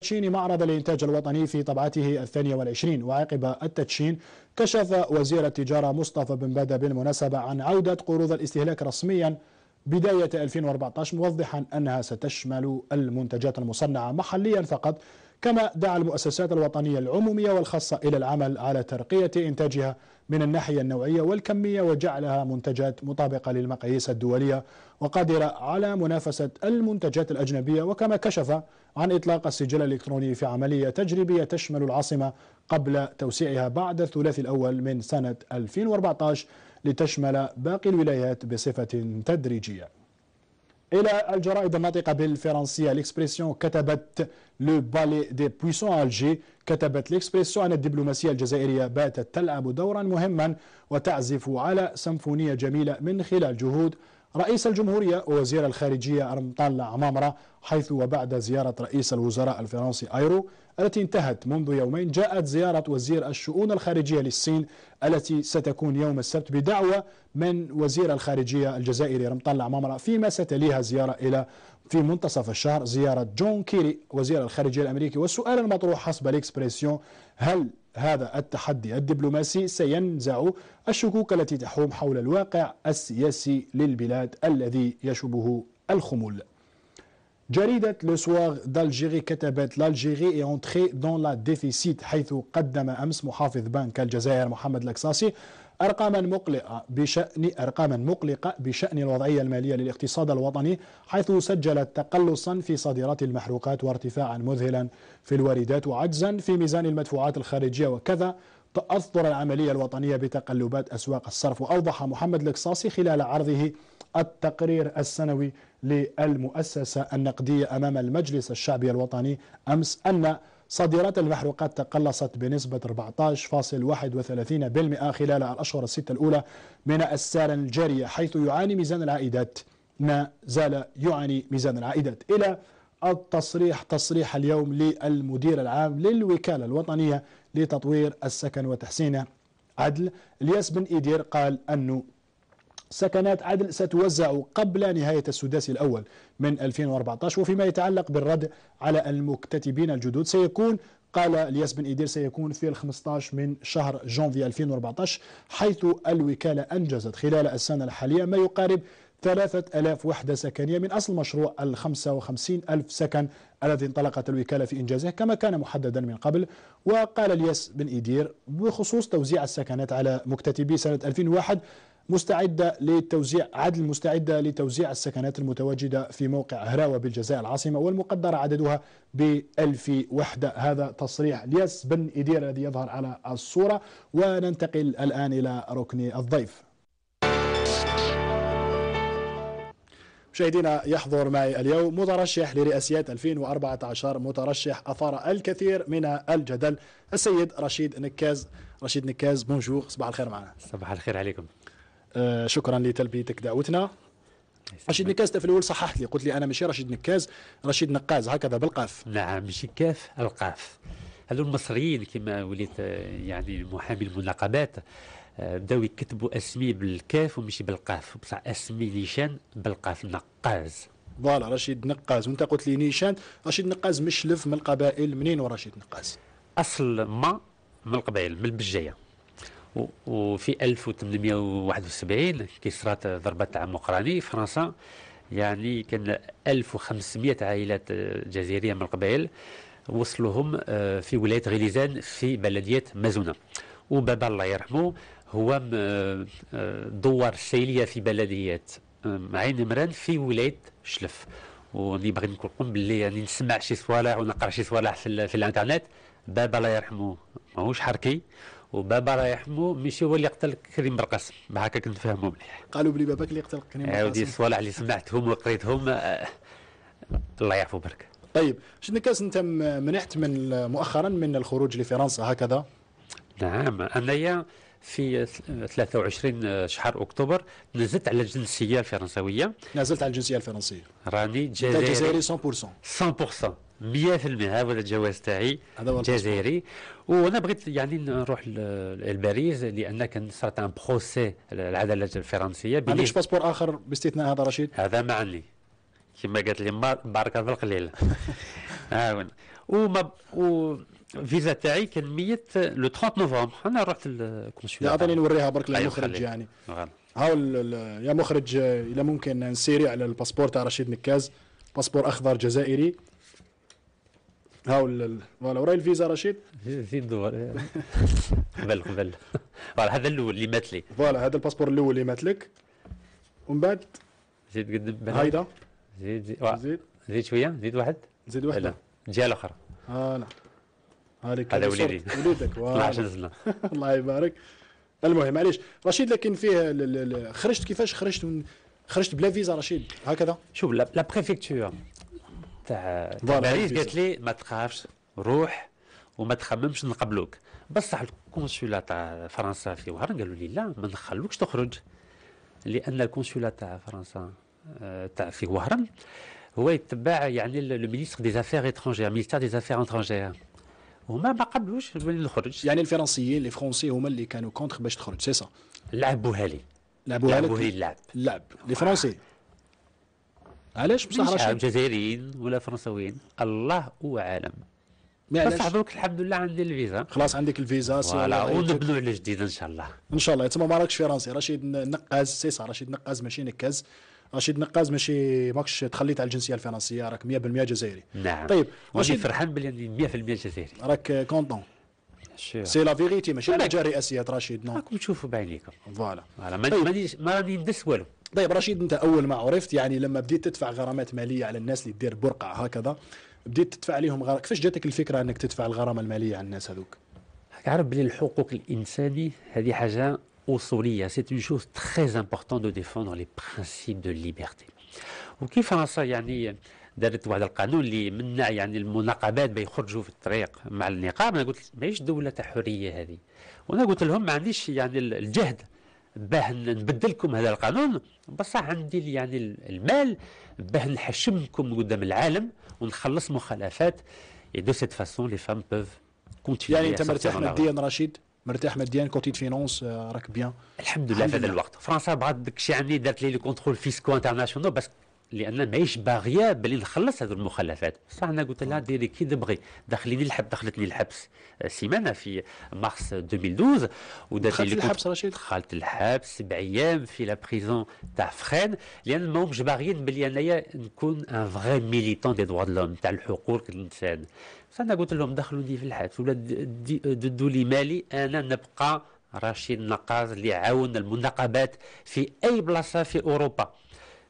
تشيني معرض الإنتاج الوطني في طبعته الثانية والعشرين وعقب التدشين كشف وزير التجارة مصطفى بن بدة بالمناسبة عن عودة قروض الاستهلاك رسميا بداية 2014 موضحا أنها ستشمل المنتجات المصنعة محليا فقط كما دعا المؤسسات الوطنية العمومية والخاصة إلى العمل على ترقية إنتاجها من الناحية النوعية والكمية وجعلها منتجات مطابقة للمقاييس الدولية وقادرة على منافسة المنتجات الأجنبية وكما كشف عن إطلاق السجل الإلكتروني في عملية تجريبية تشمل العاصمة قبل توسيعها بعد الثلاثي الأول من سنة 2014 لتشمل باقي الولايات بصفة تدريجية إلى الجرائد الناطقة بالفرنسية ليكسبريسيون كتبت لو بالي دي بويسون ألجي كتبت ليكسبريسيون أن الدبلوماسية الجزائرية باتت تلعب دورا مهما وتعزف على سمفونية جميلة من خلال جهود رئيس الجمهورية ووزير الخارجية رمطان عمامرة حيث وبعد زيارة رئيس الوزراء الفرنسي أيرو التي انتهت منذ يومين جاءت زيارة وزير الشؤون الخارجية للصين التي ستكون يوم السبت بدعوة من وزير الخارجية الجزائري رمطان عمامرة فيما ستليها زيارة إلى في منتصف الشهر زيارة جون كيري وزير الخارجية الأمريكي والسؤال المطروح حسب الإكسبريسيون هل هذا التحدي الدبلوماسي سينزع الشكوك التي تحوم حول الواقع السياسي للبلاد الذي يشبه الخمول جريدة لو دالجيري كتبت لالجيري est دون لا ديفيسيت حيث قدم أمس محافظ بنك الجزائر محمد الأكساسي أرقاما مقلقة بشأن أرقاما مقلقة بشأن الوضعية المالية للاقتصاد الوطني حيث سجلت تقلصا في صادرات المحروقات وارتفاعا مذهلا في الواردات وعجزا في ميزان المدفوعات الخارجية وكذا تأثر العملية الوطنية بتقلبات أسواق الصرف وأوضح محمد القصاصي خلال عرضه التقرير السنوي للمؤسسة النقدية أمام المجلس الشعبي الوطني أمس أن صادرات المحروقات تقلصت بنسبة 14.31% خلال الأشهر الستة الأولى من السنة الجارية حيث يعاني ميزان العائدات ما زال يعاني ميزان العائدات إلى التصريح تصريح اليوم للمدير العام للوكالة الوطنية لتطوير السكن وتحسينه عدل الياس بن إيدير قال أنه سكنات عدل ستوزع قبل نهاية السداسي الأول من 2014 وفيما يتعلق بالرد على المكتتبين الجدد سيكون قال الياس بن إدير سيكون في ال 15 من شهر جانفي 2014 حيث الوكالة أنجزت خلال السنة الحالية ما يقارب 3000 وحدة سكنية من أصل مشروع ال 55 ألف سكن الذي انطلقت الوكالة في إنجازه كما كان محددا من قبل وقال الياس بن إدير بخصوص توزيع السكنات على مكتتبي سنة 2001 مستعدة لتوزيع عدل مستعدة لتوزيع السكنات المتواجدة في موقع هراوة بالجزائر العاصمة والمقدرة عددها ب 1000 وحدة هذا تصريح الياس بن إدير الذي يظهر على الصورة وننتقل الآن إلى ركن الضيف مشاهدينا يحضر معي اليوم مترشح لرئاسيات 2014 مترشح أثار الكثير من الجدل السيد رشيد نكاز رشيد نكاز بونجور صباح الخير معنا صباح الخير عليكم آه، شكرا لتلبيتك دعوتنا رشيد نكاز في الاول صححت لي قلت لي انا ماشي رشيد نكاز رشيد نقاز هكذا بالقاف نعم ماشي كاف القاف هذو المصريين كما وليت آه، يعني محامي المناقبات آه، بداو يكتبوا اسمي بالكاف ومشي بالقاف بصح اسمي نيشان بالقاف نقاز فوالا رشيد نقاز وانت قلت لي نيشان رشيد نقاز مشلف من القبائل منين ورشيد نقاز اصل ما من القبائل من البجايه وفي 1871 كي صرات ضربة تعم قراني فرنسا يعني كان 1500 عائلات آه، جزيريه من القبائل وصلهم آه، في ولاية غليزان في بلدية مازونة وبابا الله يرحمه هو آه، دوار الشيلية في بلدية عين مران في ولاية شلف وني بغيت نقول لكم باللي يعني نسمع شي صوالح ونقرا شي صوالح في, في الانترنت بابا الله يرحمه ماهوش حركي وبابا راه يحمو ماشي هو اللي قتل كريم بالقاسم مع هكا كنت فاهمو مليح قالوا بلي باباك اللي قتل كريم بالقاسم عاودي الصوالح اللي سمعتهم وقريتهم آه، الله يعفو برك طيب شنو كاس انت منحت من مؤخرا من الخروج لفرنسا هكذا نعم انايا في 23 شهر اكتوبر نزلت على الجنسيه الفرنسويه نزلت على الجنسيه الفرنسيه راني جزائري 100% 100% المية هذا الجواز تاعي جزائري وانا بغيت يعني نروح لباريس لان كان صارت ان بروسي العداله الفرنسيه ما عندكش باسبور اخر باستثناء هذا رشيد هذا ما عندي كما قالت لي بارك الله القليله ها وما و فيزا تاعي كان ميت لو 30 نوفمبر انا رحت الكونسيلا اعطيني نوريها برك أيوة، للمخرج يعني هاو يا مخرج الى ممكن نسيري على الباسبور تاع رشيد نكاز باسبور اخضر جزائري هاو فوالا وراي الفيزا رشيد زين دور قبل قبل فوالا هذا الاول اللي مات لي فوالا هذا الباسبور الاول اللي مات لك ومن بعد زيد قد هايدا زيد زيد زيد شويه زيد واحد زيد واحد جهه الاخرى اه لا هذا وليدي وليدك الله يبارك المهم معليش رشيد لكن فيه خرجت كيفاش خرجت من خرجت بلا فيزا رشيد هكذا شوف لا بريفيكتور تاع باريس قالت لي ما تخافش روح وما تخممش نقبلوك بصح الكونسولا تاع فرنسا في وهران قالوا لي لا ما نخلوكش تخرج لان الكونسولا تاع فرنسا آه، تاع في وهران هو يتبع يعني لو مينيستر دي زافير اترونجير مينيستر دي زافير اترونجير وما ما قبلوش نخرج يعني الفرنسيين لي فرونسي هما اللي كانوا كونتر باش تخرج سي سا لعبوها لي لعبوها لي اللعب اللعب لي فرونسي علاش بصح راه جزائريين ولا فرنساويين الله اعلم بصح دوك الحمد لله عندي الفيزا خلاص عندك الفيزا فوالا ونبنوا على جديد ان شاء الله ان شاء الله تما ماراكش فرنسي رشيد نقاز سي سا رشيد نقاز ماشي نكاز رشيد نقاز ماشي ماكش تخليت على الجنسيه الفرنسيه راك 100% جزائري نعم طيب ماشي فرحان بلي 100% جزائري راك كونتون سي لا فيغيتي ماشي حاجه رئاسيات رشيد نو راكم تشوفوا بعينيكم فوالا طيب. ما راني ندس والو طيب رشيد انت اول ما عرفت يعني لما بديت تدفع غرامات ماليه على الناس اللي تدير برقع هكذا بديت تدفع عليهم غرامات كيفاش جاتك الفكره انك تدفع الغرامه الماليه على الناس هذوك؟ عارف بلي الحقوق الانساني هذه حاجه أصولية c'est une chose très importante de défendre les principes de liberté وكيف فرنسا يعني دارت واحد القانون اللي منع يعني المناقبات بيخرجوا في الطريق مع النقاب انا قلت ماهيش دوله تاع حريه هذه وانا قلت لهم ما عنديش يعني الجهد باه نبدلكم هذا القانون بصح عندي يعني المال باه نحشمكم قدام العالم ونخلص مخالفات دو سيت فاسون لي فام بوف كونتي يعني انت مرتاح ماديا رشيد مرتاح ماديا كوتي فينونس آه، راك بيان الحمد لله في هذا الوقت فرنسا بعد داك الشيء عملي دارت لي لي كونترول فيسكو انترناسيونال باسكو لان ماهيش باغيه بلي نخلص هذو المخلفات بصح انا قلت لها ديري كي تبغي دخليني الحبس دخلتني الحبس آه، سيمانه في مارس 2012 ودارت لي الحبس رشيد دخلت الحبس سبع ايام في لا بريزون تاع فخين لان ماهمش باغيين بلي انايا نكون ان فغي ميليتون دي دوا لوم تاع الحقوق الانسان بصح انا قلت لهم دخلوني في الحبس ولا ددوا لي مالي انا نبقى رشيد نقاز اللي عاون المناقبات في اي بلاصه في اوروبا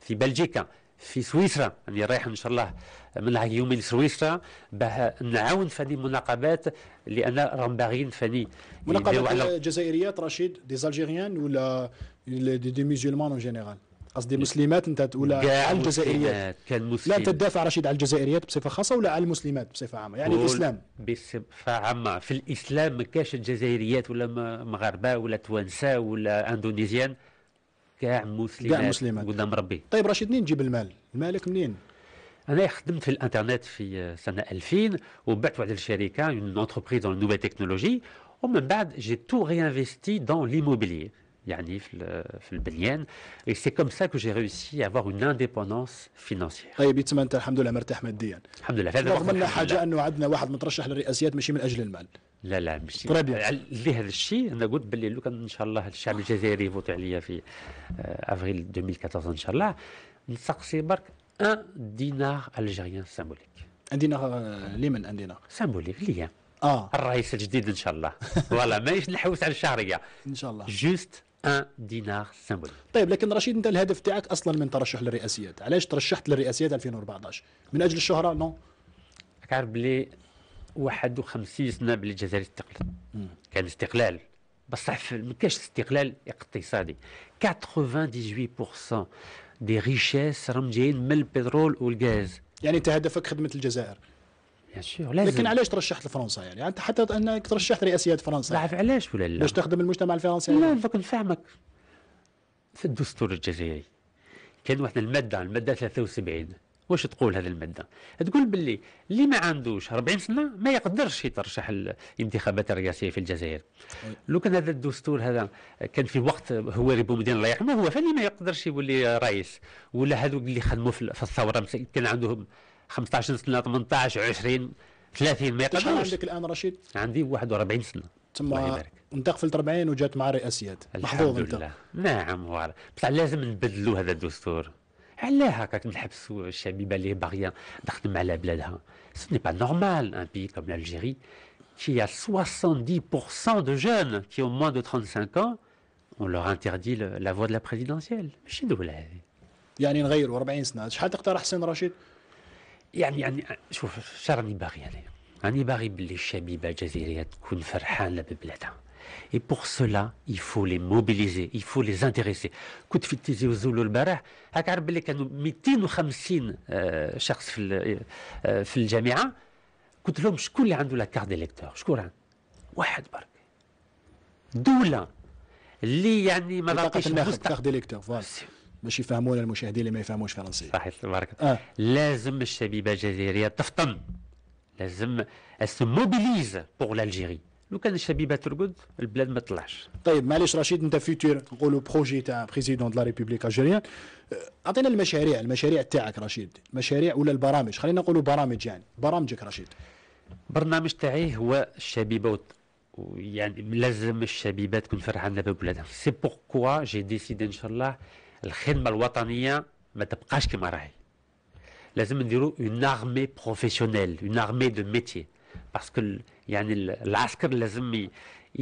في بلجيكا في سويسرا اللي رايح ان شاء الله منها يومين سويسرا باه نعاون فني مناقبات لان راهم باغيين فني مناقبات يعني الجزائريات رشيد دي زالجيريان ولا دي ميزولمان اون جينيرال قصدي مسلمات انت ولا على الجزائريات كان مسلم. لا انت تدافع رشيد على الجزائريات بصفه خاصه ولا على المسلمات بصفه عامه يعني الاسلام بصفه عامه في الاسلام ما كاش الجزائريات ولا مغاربه ولا توانسه ولا اندونيزيان كاع مسلمات مسلمات قدام ربي طيب رشيد منين تجيب المال؟ مالك منين؟ انا خدمت في الانترنت في سنه 2000 وبعت واحد الشركه اون اونتربريز دون نوفيل تكنولوجي ومن بعد جي تو ريانفيستي دون ليموبيلي يعني في في البنيان اي سي كوم سا كو جي ريوسي افوار اون انديبوندونس فينانسيير طيب يتسمى انت الحمد لله مرتاح ماديا الحمد لله هذا رغم ان حاجه انه عندنا واحد مترشح للرئاسيات ماشي من اجل المال لا لا ماشي طيب، لهذا الشيء انا قلت باللي لو كان ان شاء الله الشعب الجزائري يفوت عليا في آه، افريل 2014 ان شاء الله نسقسي برك ان دينار الجيريان سامبوليك ان دينار آه، لمن ان دينار سامبوليك ليا اه الرئيس الجديد ان شاء الله فوالا مانيش نحوس على الشهريه ان شاء الله جوست 1 دينار سنوي طيب لكن رشيد انت الهدف تاعك اصلا من ترشح للرئاسيات علاش ترشحت للرئاسيات 2014 من اجل الشهره نو عارف بلي 51 سنه بلي الجزائر استقلت كان استقلال بصح ما كانش استقلال اقتصادي 98% دي ريشيس راهم جايين من البترول والغاز يعني انت هدفك خدمه الجزائر سور لازم لكن علاش ترشحت لفرنسا يعني انت حتى انك ترشحت رئاسيات فرنسا لا علاش ولا لا باش تخدم المجتمع الفرنسي لا فك نفهمك في الدستور الجزائري كان واحد الماده الماده 73 واش تقول هذه الماده تقول باللي اللي ما عندوش 40 سنه ما يقدرش يترشح الانتخابات الرئاسيه في الجزائر لو كان هذا الدستور هذا كان في وقت هو بومدين الله يرحمه هو فاللي ما يقدرش يولي رئيس ولا هذوك اللي خدموا في الثوره كان عندهم 15 سنه 18 20 30 ما يقدرش شحال عندك الان رشيد؟ عندي 41 سنه تما انت قفلت 40 وجات مع رئاسيات محظوظ انت نعم بصح لازم نبدلوا هذا الدستور علاه هكاك نحبسوا الشبيبه اللي باغيه تخدم على بلادها سو با نورمال ان بي كوم الجيري كي يا 70% دو جون كي او موان دو 35 ans, on leur interdit le, la voie de la présidentielle. ماشي دولة هذه. يعني نغيروا 40 سنة، شحال تقترح حسين رشيد؟ يعني يعني شوف شنو راني باغي انا راني باغي باللي الشبيبه الجزائريه تكون فرحانه ببلادها اي بوغ سولا يفو لي موبيليزي يفو لي زانتيريسي كنت في تيزي وزولو البارح هاك عارف باللي كانوا 250 آه، شخص في آه، في الجامعه قلت لهم شكون اللي عنده لا كارت ديليكتور شكون واحد برك دوله اللي يعني ما تعطيش لاكارد ديليكتور باش يفهمونا المشاهدين اللي ما يفهموش فرنسيه صحيح بارك آه. لازم الشبيبه الجزائريه تفطن لازم موبيليز بور لالجيري لو كان الشبيبه ترقد البلاد ما تطلعش طيب معليش رشيد انت فيتور نقولوا بروجي تاع بريزيدون دو لا ريبوبليك الجيريان اعطينا المشاريع المشاريع تاعك رشيد مشاريع ولا البرامج خلينا نقولوا برامج يعني برامجك رشيد برنامج تاعي هو الشبيبه يعني لازم الشبيبه تكون فرحانه ببلادها سي بوركوا جي ديسيدي ان شاء الله الخدمه الوطنيه ما تبقاش كما راهي لازم نديروا اون ارمي بروفيسيونيل اون ارمي دو ميتي باسكو يعني لازم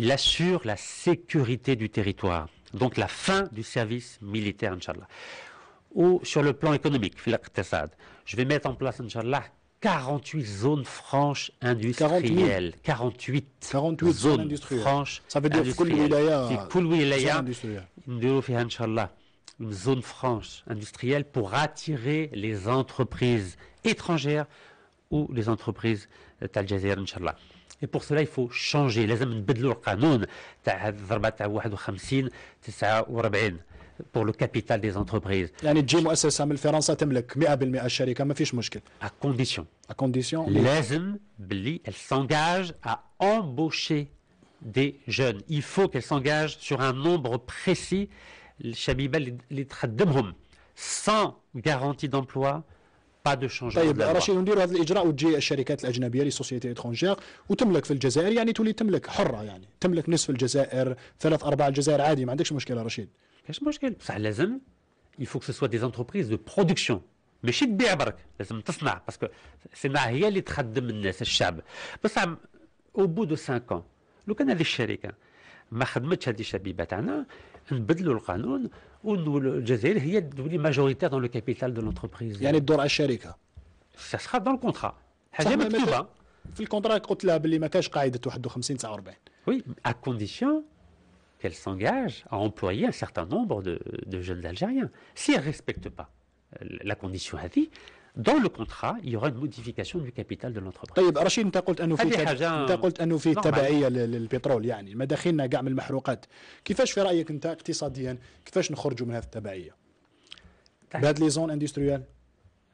il assure la sécurité du territoire donc la fin du service militaire inchallah ou sur le plan économique je vais mettre en place inchallah 48 zones franches industrielles. 48, 48 zones, zones franches Ça veut dire que كل ولاية كل ولاية نديروا فيها une zone franche industrielle pour attirer les entreprises étrangères ou les entreprises تاع الجزائر ان شاء et pour cela il faut changer لازم نبدلوا القانون تاع هذه الضربه تاع 51 49 pour le capital des entreprises يعني تجي مؤسسه من la France elle t'ملك 100% la charika ma fish mochkil a condition a condition لازم blli elle s'engage à embaucher des jeunes il faut qu'elle s'engage sur un nombre précis الشبيبه اللي تخدمهم سان غارونتي دومبلوا با دو شونجمون طيب رشيد نديروا هذا الاجراء وتجي الشركات الاجنبيه لي سوسيتي اترونجير وتملك في الجزائر يعني تولي تملك حره يعني تملك نصف الجزائر ثلاث ارباع الجزائر عادي ما عندكش مشكله رشيد كاش مشكل بصح لازم il faut que ce soit des entreprises de production ماشي تبيع برك لازم تصنع باسكو الصناعه هي اللي تخدم الناس الشعب بصح au bout دو 5 ans لو كان هذه الشركه ما خدمتش هذه الشبيبه تاعنا نبدلوا القانون والجزائر هي تولي ماجوريتير دون لو كابيتال دو لونتربريز يعني الدور على الشركه سا سخا دون الكونترا حاجه مكتوبه في الكونترا قلت لها باللي ما كاش قاعده 51 49 وي ا كونديسيون qu'elle s'engage à employer un certain nombre de, de jeunes Algériens. Si elle ne respecte pas euh, la condition à vie, دون لو كونترا يوغا موديفيكاسيون دو كابيتال دو لونتربريز طيب رشيد انت قلت انه في تب... حاجة... انت قلت انه في تبعيه للبترول يعني مداخلنا كاع من المحروقات كيفاش في رايك انت اقتصاديا كيفاش نخرجوا من هذه التبعيه طيب. بهاد لي زون اندستريال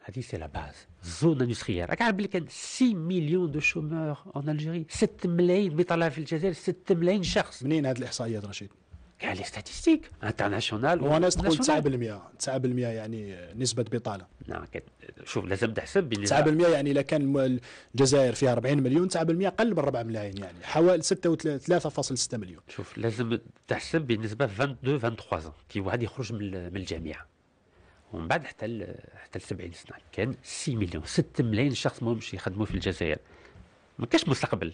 هذه سي لا باز زون اندستريال راك عارف بلي كان 6 مليون دو شومور ان الجيري 6 ملايين بطلع في الجزائر 6 ملايين شخص منين هذه الاحصائيات رشيد كاع لي ستاتيستيك انترناسيونال وانا تقول 9% 9% يعني نسبه بطاله نعم شوف لازم تحسب 9% يعني اذا كان الجزائر فيها 40 مليون 9% اقل من 4 ملايين يعني حوالي 3.6 مليون شوف لازم تحسب بالنسبه 22 23 كي واحد يخرج من الجامعه ومن بعد حتى حتى 70 سنه كان 6 مليون 6 ملايين شخص ما همش يخدموا في الجزائر ما كاش مستقبل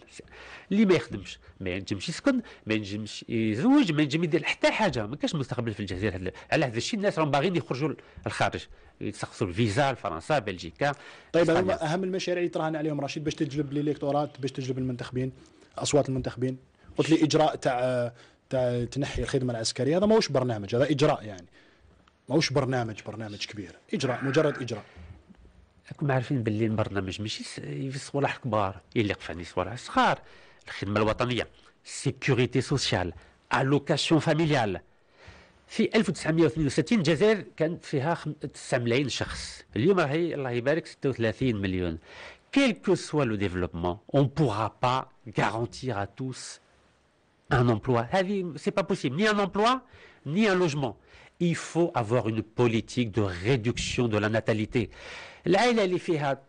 اللي ما يخدمش ما ينجمش يسكن ما ينجمش يزوج ما ينجم يدير حتى حاجه ما كاش مستقبل في الجزائر على هذا الشيء الناس راهم باغيين يخرجوا للخارج يتسخصوا الفيزا لفرنسا بلجيكا طيب هما اهم المشاريع اللي تراهن عليهم رشيد باش تجلب الالكتورات باش تجلب المنتخبين اصوات المنتخبين قلت لي اجراء تاع تاع تنحي الخدمه العسكريه هذا ماهوش برنامج هذا اجراء يعني ماهوش برنامج برنامج كبير اجراء مجرد اجراء Alors vous savez, dans le lien, le programme, c'est des civils, des plus grands, ils l'acquittent, des civils, des plus grands, les services publics, la sécurité sociale, l'allocation familiale. En 1962, le Jezzéir comptait 900 000 personnes. Aujourd'hui, Allahou Akbar, 36 millions. Quel que soit le développement, on ne pourra pas garantir à tous un emploi. C'est pas possible, ni un emploi, ni un logement. Il faut avoir une politique de réduction de la natalité. العائله اللي فيها